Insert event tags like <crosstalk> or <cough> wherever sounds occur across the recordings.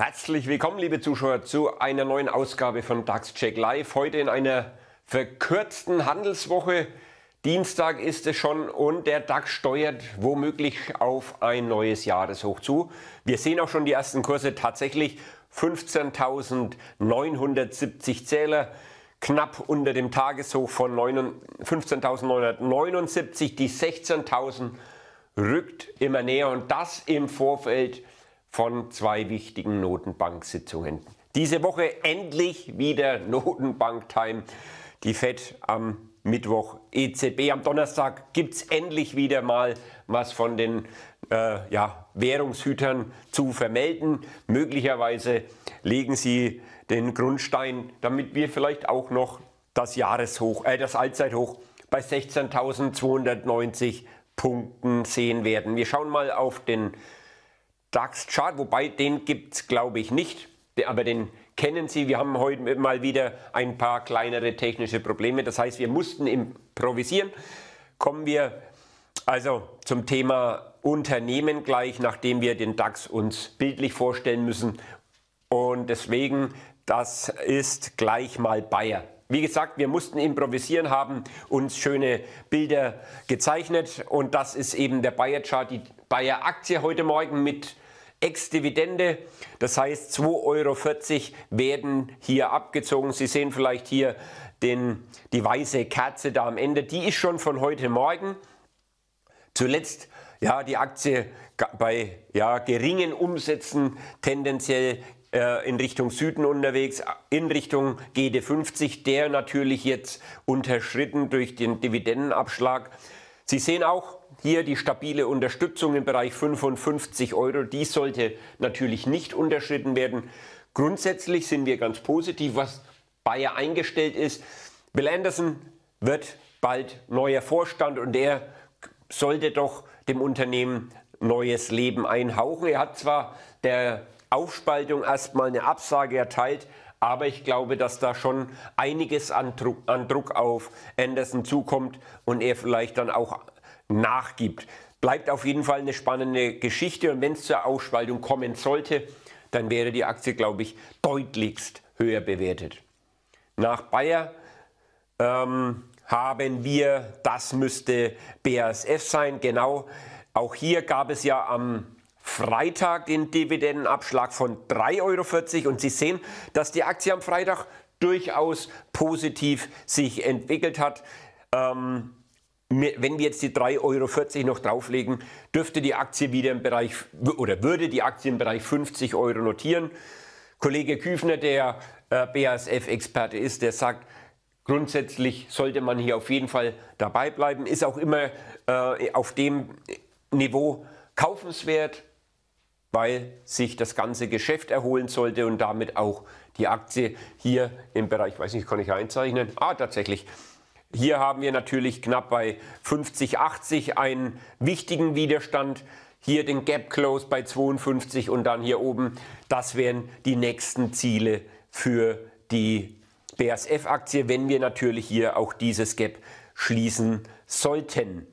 Herzlich willkommen, liebe Zuschauer, zu einer neuen Ausgabe von DAX-Check Live. Heute in einer verkürzten Handelswoche. Dienstag ist es schon und der DAX steuert womöglich auf ein neues Jahreshoch zu. Wir sehen auch schon die ersten Kurse tatsächlich 15.970 Zähler, knapp unter dem Tageshoch von 15.979. Die 16.000 rückt immer näher und das im Vorfeld von zwei wichtigen Notenbank-Sitzungen. Diese Woche endlich wieder Notenbank-Time. Die FED am Mittwoch, EZB am Donnerstag gibt es endlich wieder mal was von den äh, ja, Währungshütern zu vermelden. Möglicherweise legen sie den Grundstein, damit wir vielleicht auch noch das Jahreshoch, äh, das Allzeithoch bei 16.290 Punkten sehen werden. Wir schauen mal auf den DAX-Chart, wobei den gibt es, glaube ich, nicht. Aber den kennen Sie. Wir haben heute mal wieder ein paar kleinere technische Probleme. Das heißt, wir mussten improvisieren. Kommen wir also zum Thema Unternehmen gleich, nachdem wir den DAX uns bildlich vorstellen müssen. Und deswegen, das ist gleich mal Bayer. Wie gesagt, wir mussten improvisieren, haben uns schöne Bilder gezeichnet und das ist eben der Bayer Chart, die Bayer Aktie heute Morgen mit Ex-Dividende. Das heißt, 2,40 Euro werden hier abgezogen. Sie sehen vielleicht hier den, die weiße Kerze da am Ende. Die ist schon von heute Morgen. Zuletzt ja, die Aktie bei ja, geringen Umsätzen tendenziell äh, in Richtung Süden unterwegs, in Richtung GD50, der natürlich jetzt unterschritten durch den Dividendenabschlag. Sie sehen auch hier die stabile Unterstützung im Bereich 55 Euro. Die sollte natürlich nicht unterschritten werden. Grundsätzlich sind wir ganz positiv, was Bayer eingestellt ist. Bill Anderson wird bald neuer Vorstand und er sollte doch dem Unternehmen neues Leben einhauchen. Er hat zwar der Aufspaltung erstmal eine Absage erteilt. Aber ich glaube, dass da schon einiges an Druck, an Druck auf Anderson zukommt und er vielleicht dann auch nachgibt. Bleibt auf jeden Fall eine spannende Geschichte und wenn es zur Ausspaltung kommen sollte, dann wäre die Aktie, glaube ich, deutlichst höher bewertet. Nach Bayer ähm, haben wir, das müsste BASF sein, genau. Auch hier gab es ja am Freitag den Dividendenabschlag von 3,40 Euro. Und Sie sehen, dass die Aktie am Freitag durchaus positiv sich entwickelt hat. Ähm, wenn wir jetzt die 3,40 Euro noch drauflegen, dürfte die Aktie wieder im Bereich oder würde die Aktie im Bereich 50 Euro notieren. Kollege Küfner, der äh, BASF-Experte ist, der sagt, grundsätzlich sollte man hier auf jeden Fall dabei bleiben, ist auch immer äh, auf dem Niveau kaufenswert, weil sich das ganze Geschäft erholen sollte und damit auch die Aktie hier im Bereich, weiß nicht, kann ich einzeichnen? Ah, tatsächlich. Hier haben wir natürlich knapp bei 50,80 einen wichtigen Widerstand. Hier den Gap Close bei 52 und dann hier oben. Das wären die nächsten Ziele für die BASF-Aktie, wenn wir natürlich hier auch dieses Gap schließen sollten.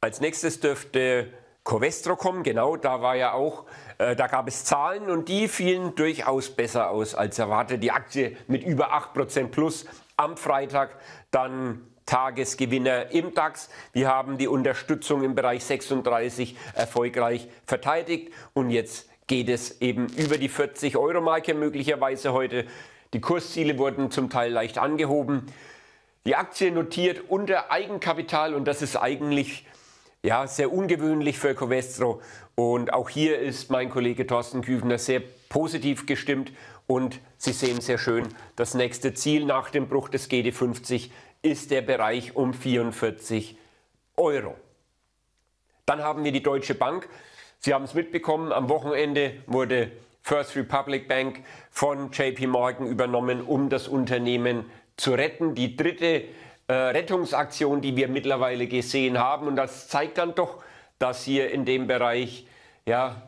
Als nächstes dürfte Covestrocom, genau, da war ja auch, äh, da gab es Zahlen und die fielen durchaus besser aus als erwartet. Die Aktie mit über 8% plus am Freitag, dann Tagesgewinner im DAX. Wir haben die Unterstützung im Bereich 36 erfolgreich verteidigt und jetzt geht es eben über die 40-Euro-Marke möglicherweise heute. Die Kursziele wurden zum Teil leicht angehoben. Die Aktie notiert unter Eigenkapital und das ist eigentlich ja, sehr ungewöhnlich für Covestro. Und auch hier ist mein Kollege Thorsten Küfner sehr positiv gestimmt. Und Sie sehen sehr schön, das nächste Ziel nach dem Bruch des GD50 ist der Bereich um 44 Euro. Dann haben wir die Deutsche Bank. Sie haben es mitbekommen, am Wochenende wurde First Republic Bank von JP Morgan übernommen, um das Unternehmen zu retten. Die dritte äh, äh, Rettungsaktion, die wir mittlerweile gesehen haben. Und das zeigt dann doch, dass hier in dem Bereich ja,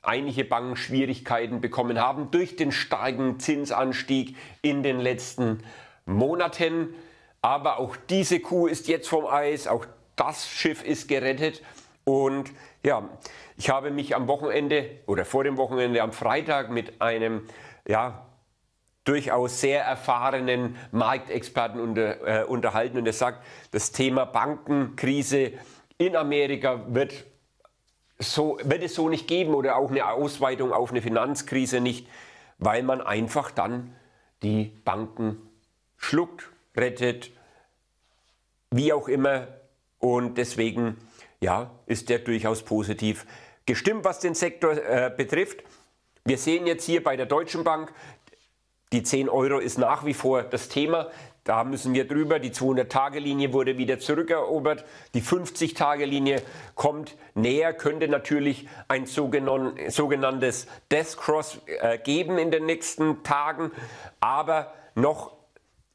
einige Banken Schwierigkeiten bekommen haben durch den starken Zinsanstieg in den letzten Monaten. Aber auch diese Kuh ist jetzt vom Eis, auch das Schiff ist gerettet. Und ja, ich habe mich am Wochenende oder vor dem Wochenende am Freitag mit einem ja, durchaus sehr erfahrenen Marktexperten unter, äh, unterhalten und er sagt, das Thema Bankenkrise in Amerika wird, so, wird es so nicht geben oder auch eine Ausweitung auf eine Finanzkrise nicht, weil man einfach dann die Banken schluckt, rettet, wie auch immer. Und deswegen ja, ist der durchaus positiv gestimmt, was den Sektor äh, betrifft. Wir sehen jetzt hier bei der Deutschen Bank, die 10 Euro ist nach wie vor das Thema. Da müssen wir drüber. Die 200-Tage-Linie wurde wieder zurückerobert. Die 50-Tage-Linie kommt näher. Könnte natürlich ein sogenanntes Death Cross äh, geben in den nächsten Tagen. Aber noch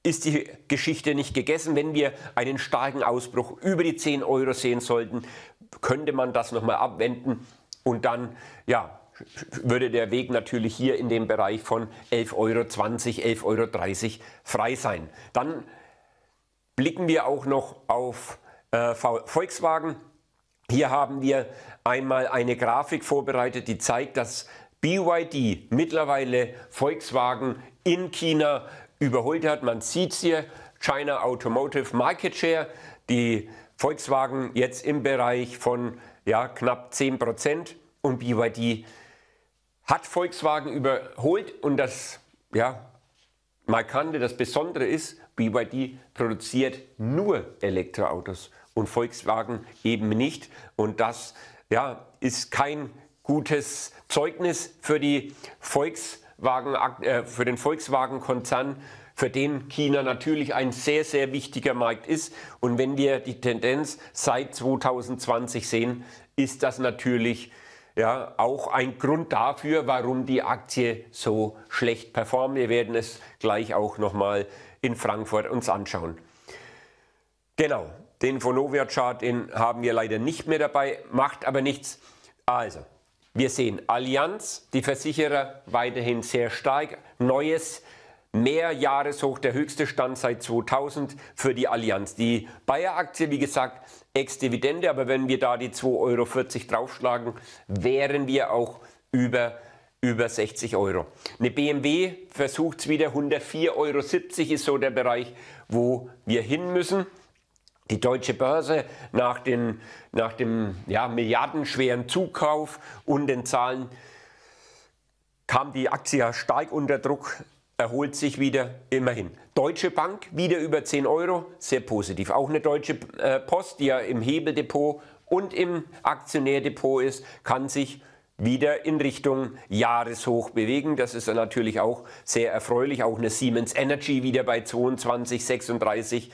ist die Geschichte nicht gegessen. Wenn wir einen starken Ausbruch über die 10 Euro sehen sollten, könnte man das nochmal abwenden und dann, ja, würde der Weg natürlich hier in dem Bereich von 11,20 Euro, 11,30 Euro frei sein. Dann blicken wir auch noch auf äh, Volkswagen. Hier haben wir einmal eine Grafik vorbereitet, die zeigt, dass BYD mittlerweile Volkswagen in China überholt hat. Man sieht es hier, China Automotive Market Share, die Volkswagen jetzt im Bereich von ja, knapp 10% und BYD hat Volkswagen überholt und das ja, Markante, das Besondere ist, BYD produziert nur Elektroautos und Volkswagen eben nicht. Und das ja, ist kein gutes Zeugnis für, die Volkswagen, äh, für den Volkswagen-Konzern, für den China natürlich ein sehr, sehr wichtiger Markt ist. Und wenn wir die Tendenz seit 2020 sehen, ist das natürlich ja, auch ein Grund dafür, warum die Aktie so schlecht performt. Wir werden es gleich auch nochmal in Frankfurt uns anschauen. Genau, den Vonovia-Chart haben wir leider nicht mehr dabei, macht aber nichts. Also, wir sehen Allianz, die Versicherer weiterhin sehr stark. Neues Mehr Jahreshoch, der höchste Stand seit 2000 für die Allianz. Die Bayer-Aktie, wie gesagt, Ex-Dividende, aber wenn wir da die 2,40 Euro draufschlagen, wären wir auch über, über 60 Euro. Eine BMW versucht es wieder, 104,70 Euro ist so der Bereich, wo wir hin müssen. Die deutsche Börse nach, den, nach dem ja, milliardenschweren Zukauf und den Zahlen kam die Aktie ja stark unter Druck erholt sich wieder immerhin. Deutsche Bank wieder über 10 Euro, sehr positiv. Auch eine Deutsche äh, Post, die ja im Hebeldepot und im Aktionärdepot ist, kann sich wieder in Richtung Jahreshoch bewegen. Das ist natürlich auch sehr erfreulich. Auch eine Siemens Energy wieder bei 22, 36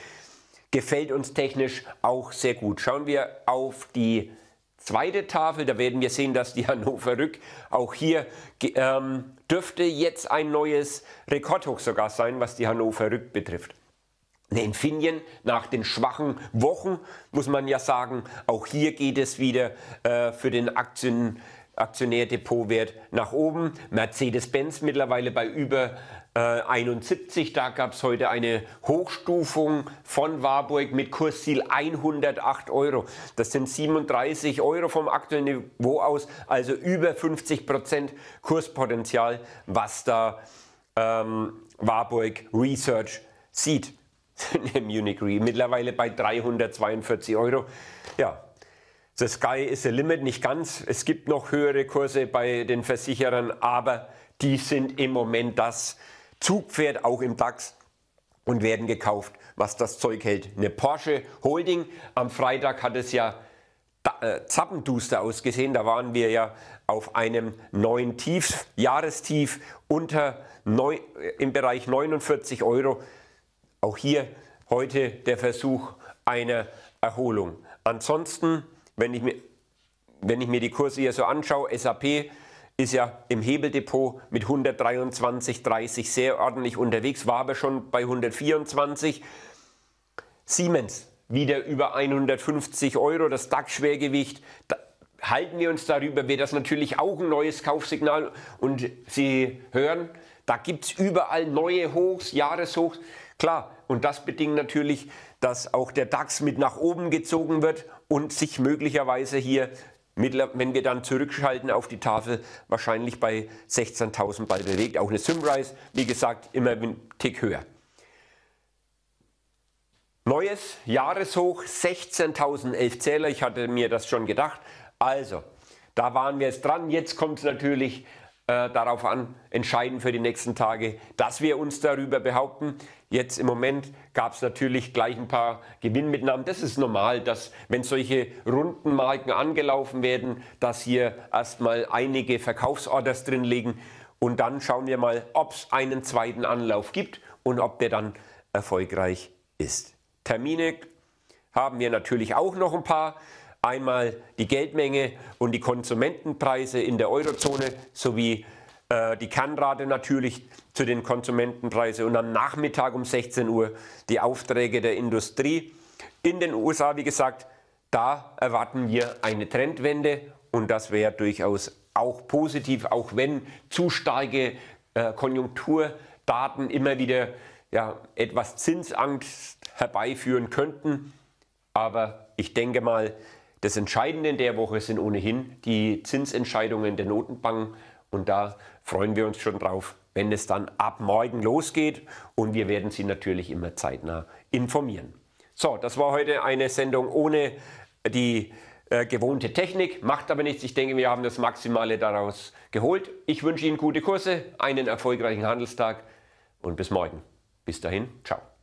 gefällt uns technisch auch sehr gut. Schauen wir auf die zweite Tafel, da werden wir sehen, dass die <laughs> Hannover Rück auch hier ähm, dürfte jetzt ein neues Rekordhoch sogar sein, was die Hannover Rück betrifft. In Finnien nach den schwachen Wochen muss man ja sagen, auch hier geht es wieder äh, für den Aktien Aktionärdepotwert nach oben. Mercedes-Benz mittlerweile bei über äh, 71. Da gab es heute eine Hochstufung von Warburg mit Kursziel 108 Euro. Das sind 37 Euro vom aktuellen Niveau aus, also über 50 Prozent Kurspotenzial, was da ähm, Warburg Research sieht. <laughs> Munich Re mittlerweile bei 342 Euro. Ja, The sky is the limit, nicht ganz. Es gibt noch höhere Kurse bei den Versicherern, aber die sind im Moment das Zugpferd auch im DAX und werden gekauft, was das Zeug hält. Eine Porsche Holding, am Freitag hat es ja äh, zappenduster ausgesehen. Da waren wir ja auf einem neuen Tief, Jahrestief unter neu, äh, im Bereich 49 Euro. Auch hier heute der Versuch einer Erholung. Ansonsten wenn ich mir, wenn ich mir die Kurse hier so anschaue, SAP ist ja im Hebeldepot mit 123,30 sehr ordentlich unterwegs, war aber schon bei 124. Siemens wieder über 150 Euro, das DAX-Schwergewicht. Da halten wir uns darüber, wäre das natürlich auch ein neues Kaufsignal. Und Sie hören, da gibt es überall neue Hochs, Jahreshochs. Klar, und das bedingt natürlich dass auch der DAX mit nach oben gezogen wird und sich möglicherweise hier, wenn wir dann zurückschalten auf die Tafel, wahrscheinlich bei 16.000 bald bewegt. Auch eine Simrise, wie gesagt, immer einen Tick höher. Neues Jahreshoch 16.011 Zähler. Ich hatte mir das schon gedacht. Also, da waren wir jetzt dran. Jetzt kommt es natürlich äh, darauf an, entscheiden für die nächsten Tage, dass wir uns darüber behaupten. Jetzt im Moment gab es natürlich gleich ein paar Gewinnmitnahmen. Das ist normal, dass wenn solche runden Marken angelaufen werden, dass hier erstmal einige Verkaufsorders drin liegen. Und dann schauen wir mal, ob es einen zweiten Anlauf gibt und ob der dann erfolgreich ist. Termine haben wir natürlich auch noch ein paar. Einmal die Geldmenge und die Konsumentenpreise in der Eurozone sowie äh, die Kernrate natürlich zu den Konsumentenpreisen und am Nachmittag um 16 Uhr die Aufträge der Industrie. In den USA, wie gesagt, da erwarten wir eine Trendwende und das wäre durchaus auch positiv, auch wenn zu starke äh, Konjunkturdaten immer wieder ja, etwas Zinsangst herbeiführen könnten. Aber ich denke mal, das Entscheidende in der Woche sind ohnehin die Zinsentscheidungen der Notenbanken und da freuen wir uns schon drauf, wenn es dann ab morgen losgeht und wir werden Sie natürlich immer zeitnah informieren. So, das war heute eine Sendung ohne die äh, gewohnte Technik, macht aber nichts. Ich denke, wir haben das Maximale daraus geholt. Ich wünsche Ihnen gute Kurse, einen erfolgreichen Handelstag und bis morgen. Bis dahin, ciao.